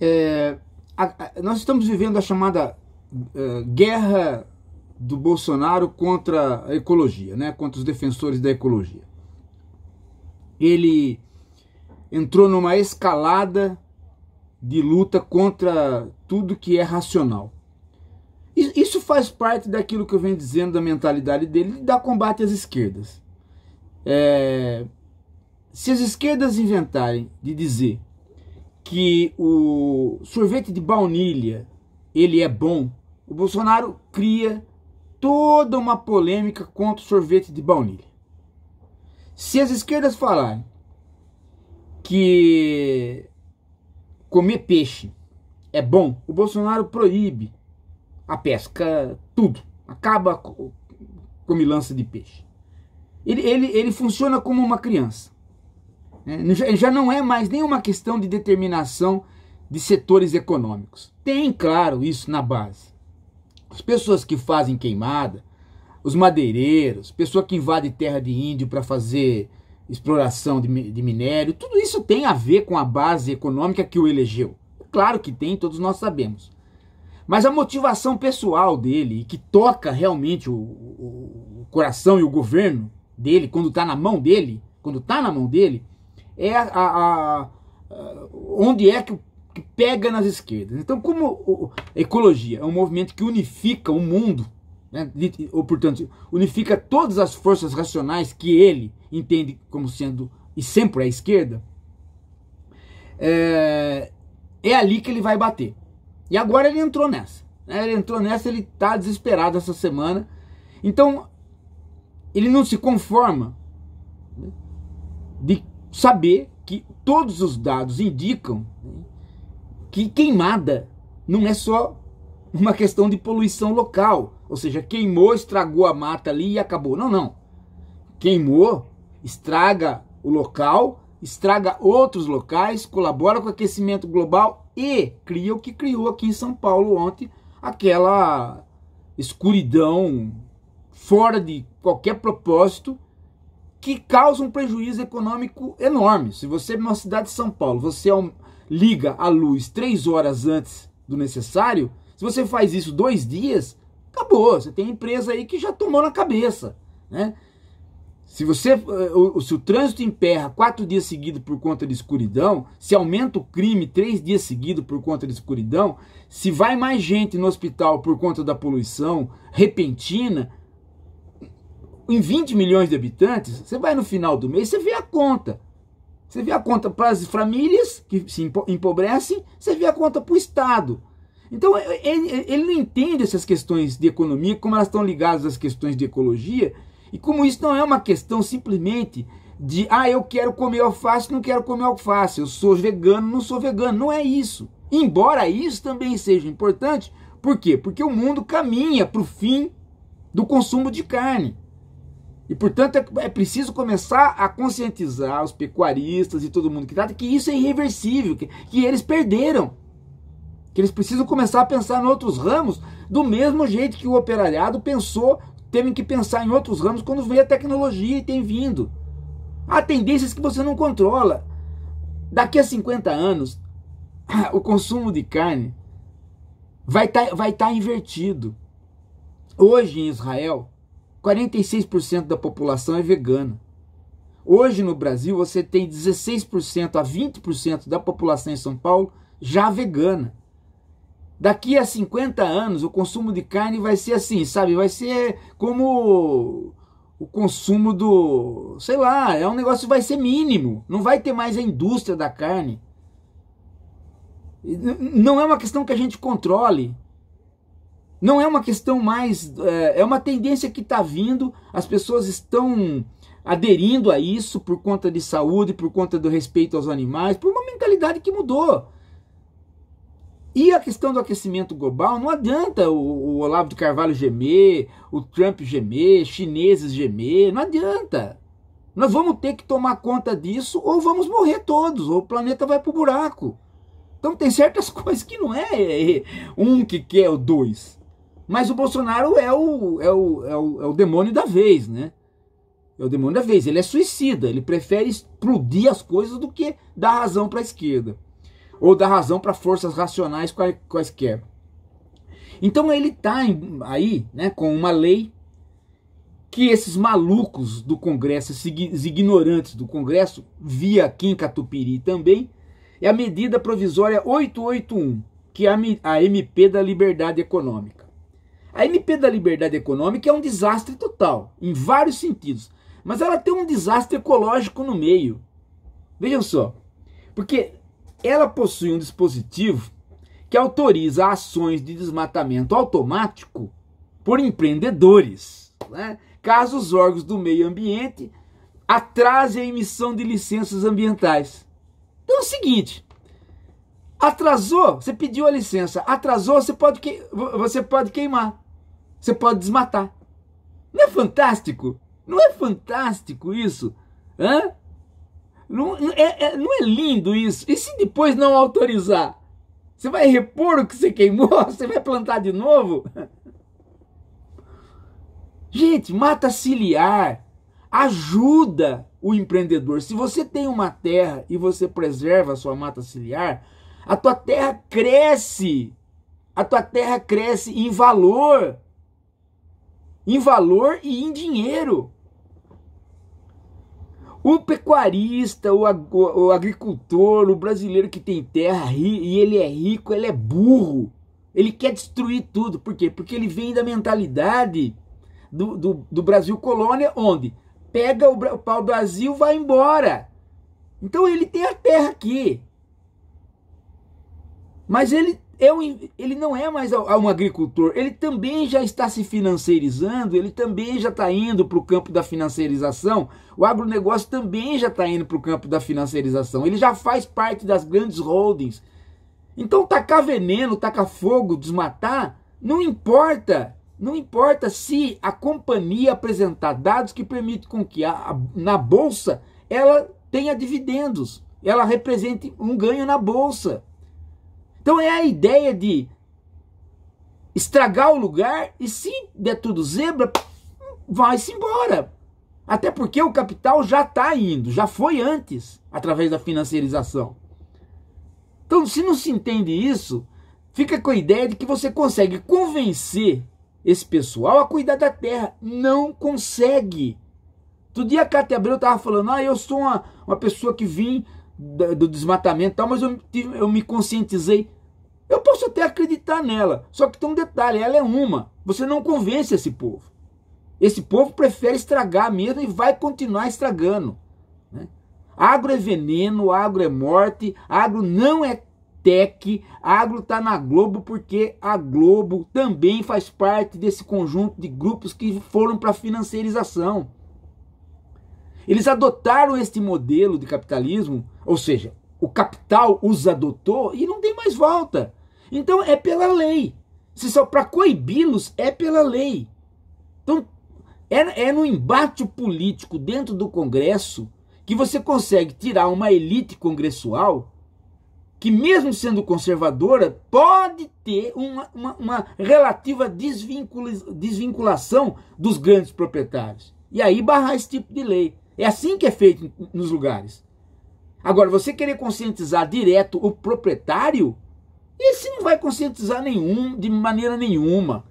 É, a, a, nós estamos vivendo a chamada é, guerra do Bolsonaro contra a ecologia, né? contra os defensores da ecologia. Ele entrou numa escalada de luta contra tudo que é racional. Isso faz parte daquilo que eu venho dizendo da mentalidade dele, de dar combate às esquerdas. É, se as esquerdas inventarem de dizer que o sorvete de baunilha ele é bom, o Bolsonaro cria toda uma polêmica contra o sorvete de baunilha. Se as esquerdas falarem que comer peixe é bom, o Bolsonaro proíbe a pesca, tudo. Acaba com a comilança de peixe. Ele, ele, ele funciona como uma criança. É, já não é mais nenhuma questão de determinação de setores econômicos. Tem, claro, isso na base. As pessoas que fazem queimada, os madeireiros, pessoa que invade terra de índio para fazer exploração de, de minério, tudo isso tem a ver com a base econômica que o elegeu. Claro que tem, todos nós sabemos. Mas a motivação pessoal dele, que toca realmente o, o, o coração e o governo dele, quando está na mão dele, quando está na mão dele, é a, a, a onde é que, que, pega nas esquerdas. Então, como a ecologia é um movimento que unifica o mundo, né, ou portanto, unifica todas as forças racionais que ele entende como sendo e sempre a esquerda, é, é ali que ele vai bater. E agora ele entrou nessa. Né? Ele entrou nessa, ele está desesperado essa semana. Então, ele não se conforma né, de saber que todos os dados indicam né, que queimada não é só uma questão de poluição local, ou seja, queimou, estragou a mata ali e acabou. Não, não. Queimou, estraga o local, estraga outros locais, colabora com o aquecimento global e cria o que criou aqui em São Paulo ontem, aquela escuridão fora de qualquer propósito que causa um prejuízo econômico enorme. Se você, numa é cidade de São Paulo, você liga a luz três horas antes do necessário, se você faz isso dois dias, acabou. Você tem empresa aí que já tomou na cabeça, né? Se você, eh, se o trânsito emperra quatro dias seguidos por conta de escuridão, se aumenta o crime três dias seguidos por conta de escuridão, se vai mais gente no hospital por conta da poluição repentina, em 20 milhões de habitantes, você vai no final do mês, você vê a conta. Você vê a conta para as famílias que se empobrecem, você vê a conta para o Estado. Então ele, ele, não entende essas questões de economia, como elas estão ligadas às questões de ecologia, e como isso não é uma questão simplesmente de ah, eu quero comer alface, não quero comer alface, eu sou vegano, não sou vegano. Não é isso. Embora isso também seja importante, por quê? Porque o mundo caminha para o fim do consumo de carne. E, portanto, é, é, preciso começar a conscientizar os pecuaristas e todo mundo que trata que isso é irreversível, que, que eles perderam. Que eles precisam começar a pensar em outros ramos do mesmo jeito que o operariado pensou, teve que pensar em outros ramos quando veio a tecnologia e tem vindo. Há tendências que você não controla. Daqui a 50 anos, o consumo de carne vai estar tá, vai tá invertido. Hoje em Israel, 46% da população é vegana. Hoje no Brasil você tem 16% a 20% da população em São Paulo já vegana. Daqui a 50 anos o consumo de carne vai ser assim, sabe? Vai ser como o consumo do, sei lá, é um negócio que vai ser mínimo, não vai ter mais a indústria da carne. Não é uma questão que a gente controle, não é uma questão mais. É, é uma tendência que está vindo, as pessoas estão aderindo a isso por conta de saúde, por conta do respeito aos animais, por uma mentalidade que mudou. E a questão do aquecimento global, não adianta o, Olavo de Carvalho gemer, o Trump gemer, chineses gemer, não adianta. Nós vamos ter que tomar conta disso ou vamos morrer todos, ou o planeta vai pro buraco. Então tem certas coisas que não é, é um que quer o dois. Mas o Bolsonaro é o, é o, é o, é o demônio da vez, né? É o demônio da vez. Ele é suicida. Ele prefere explodir as coisas do que dar razão para a esquerda. Ou dar razão para forças racionais quaisquer. Então ele está aí né, com uma lei que esses malucos do Congresso, esses ignorantes do Congresso, via aqui em Catupiri também, é a medida provisória 881, que é a MP da Liberdade Econômica. A MP da liberdade econômica é um desastre total, em vários sentidos. Mas ela tem um desastre ecológico no meio. Vejam só. Porque ela possui um dispositivo que autoriza ações de desmatamento automático por empreendedores, né? caso os órgãos do meio ambiente atrasem a emissão de licenças ambientais. Então é o seguinte: atrasou, você pediu a licença, atrasou, você pode, que, você pode queimar. Você pode desmatar. Não é fantástico? Não é fantástico isso? Hã? Não é, é, não é lindo isso? E se depois não autorizar? Você vai repor o que você queimou? Você vai plantar de novo? Gente, mata ciliar. Ajuda o empreendedor. Se você tem uma terra e você preserva a sua mata ciliar, a tua terra cresce. A tua terra cresce em valor em valor e em dinheiro. O pecuarista, o, ag o agricultor, o brasileiro que tem terra e ele é rico, ele é burro. Ele quer destruir tudo. Por quê? Porque ele vem da mentalidade do, do, do Brasil colônia, onde pega o, o pau do Brasil vai embora. Então ele tem a terra aqui. Mas ele eu, é ele não é mais um agricultor, ele também já está se financeirizando. ele também já está indo para o campo da financiarização, o agronegócio também já está indo para o campo da financiarização, ele já faz parte das grandes holdings. Então tacar veneno, tacar fogo, desmatar, não importa, não importa se a companhia apresentar dados que permitem com que a, a, na bolsa ela tenha dividendos, ela represente um ganho na bolsa. Então é a ideia de estragar o lugar e se der tudo zebra, vai-se embora. Até porque o capital já está indo, já foi antes, através da financiarização. Então, se não se entende isso, fica com a ideia de que você consegue convencer esse pessoal a cuidar da terra. Não consegue. Todo dia a Cátia Abreu estava falando, ah, eu sou uma, uma pessoa que vim do desmatamento e tal, mas eu, eu me conscientizei até acreditar nela, só que tem um detalhe: ela é uma. Você não convence esse povo. Esse povo prefere estragar mesmo e vai continuar estragando. Né? Agro é veneno, agro é morte, agro não é tech, agro está na Globo porque a Globo também faz parte desse conjunto de grupos que foram para financiarização. Eles adotaram este modelo de capitalismo, ou seja, o capital os adotou e não tem mais volta. Então é pela lei. Se só para coibi-los, é pela lei. Então é, é no embate político dentro do Congresso que você consegue tirar uma elite congressual que, mesmo sendo conservadora, pode ter uma, uma, uma relativa desvincula, desvinculação dos grandes proprietários. E aí barrar esse tipo de lei. É assim que é feito nos lugares. Agora, você querer conscientizar direto o proprietário e isso não vai conscientizar nenhum, de maneira nenhuma.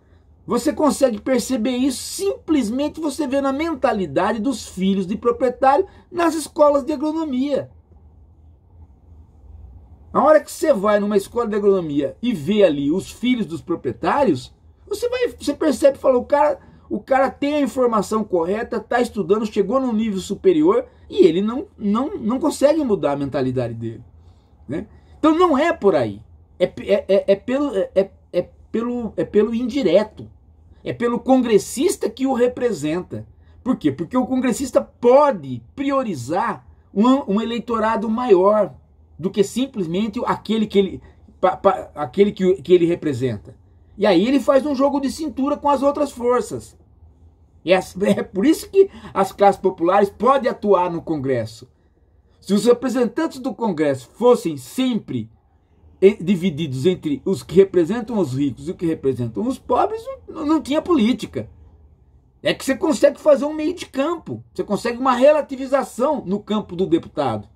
Você consegue perceber isso simplesmente você vê na mentalidade dos filhos de proprietário nas escolas de agronomia. A hora que você vai numa escola de agronomia e vê ali os filhos dos proprietários, você vai, você percebe, fala, o cara, o cara tem a informação correta, está estudando, chegou num nível superior e ele não, não, não consegue mudar a mentalidade dele. Né? Então não é por aí. É, é, é, é, pelo, é, é, é, pelo, é pelo indireto. É pelo congressista que o representa. Por quê? Porque o congressista pode priorizar um, um eleitorado maior do que simplesmente aquele que ele, pa, pa, aquele que, que ele representa. E aí ele faz um jogo de cintura com as outras forças. E é por isso que as classes populares podem atuar no Congresso. Se os representantes do Congresso fossem sempre divididos entre os que representam os ricos e os que representam os pobres, não tinha política. É que você consegue fazer um meio de campo, você consegue uma relativização no campo do deputado.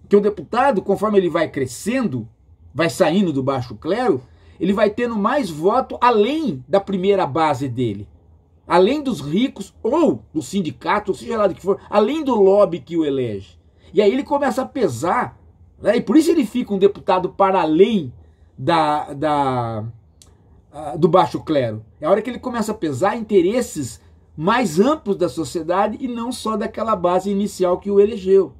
Porque o deputado, conforme ele vai crescendo, vai saindo do baixo clero, ele vai tendo mais voto além da primeira base dele. Além dos ricos ou do sindicato, ou seja lá do que for, além do lobby que o elege. E aí ele começa a pesar né? E por isso ele fica um deputado para além da, da, uh, do baixo clero. É a hora que ele começa a pesar interesses mais amplos da sociedade e não só daquela base inicial que o elegeu.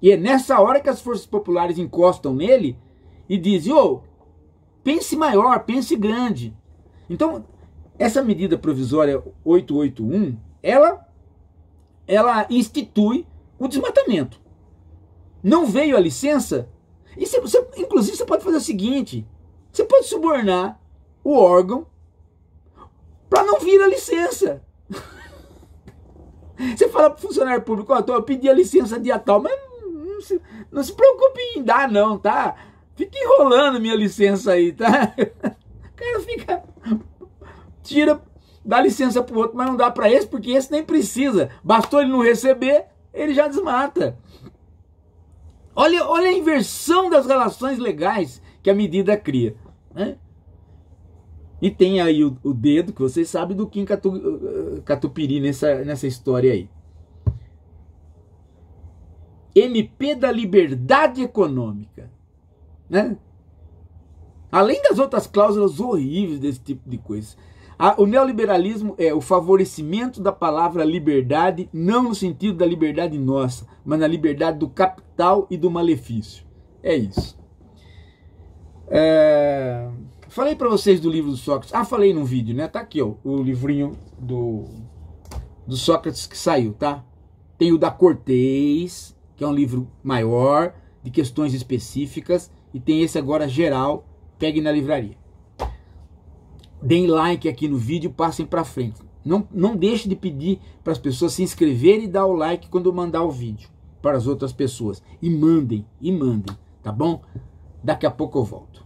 E é nessa hora que as forças populares encostam nele e dizem: ô, oh, pense maior, pense grande. Então, essa medida provisória 881, ela, ela institui o desmatamento não veio a licença, e você, você, inclusive você pode fazer o seguinte: você pode subornar o órgão para não vir a licença. você fala para o funcionário público, ó, oh, eu pedi a licença dia tal, mas não se, não se preocupe em dar não, tá? Fica enrolando minha licença aí, tá? o cara fica, tira, dá licença pro outro, mas não dá para esse, porque esse nem precisa. Bastou ele não receber, ele já desmata. Olha, olha a inversão das relações legais que a medida cria. Né? E tem aí o, o, dedo, que vocês sabem, do Kim Catu, eh, Catupiri nessa, nessa história aí. MP da liberdade econômica. Né? Além das outras cláusulas horríveis desse tipo de coisa o neoliberalismo é o favorecimento da palavra liberdade, não no sentido da liberdade nossa, mas na liberdade do capital e do malefício. É isso. É... Falei para vocês do livro do Sócrates. Ah, falei num vídeo, né? Tá aqui, ó, o livrinho do, do Sócrates que saiu, tá? Tem o da Cortez, que é um livro maior, de questões específicas, e tem esse agora geral, pegue na livraria deem like aqui no vídeo, passem para frente. Não, não deixe de pedir para as pessoas se inscreverem e dar o like quando eu mandar o vídeo para as outras pessoas. E mandem, e mandem, tá bom? Daqui a pouco eu volto.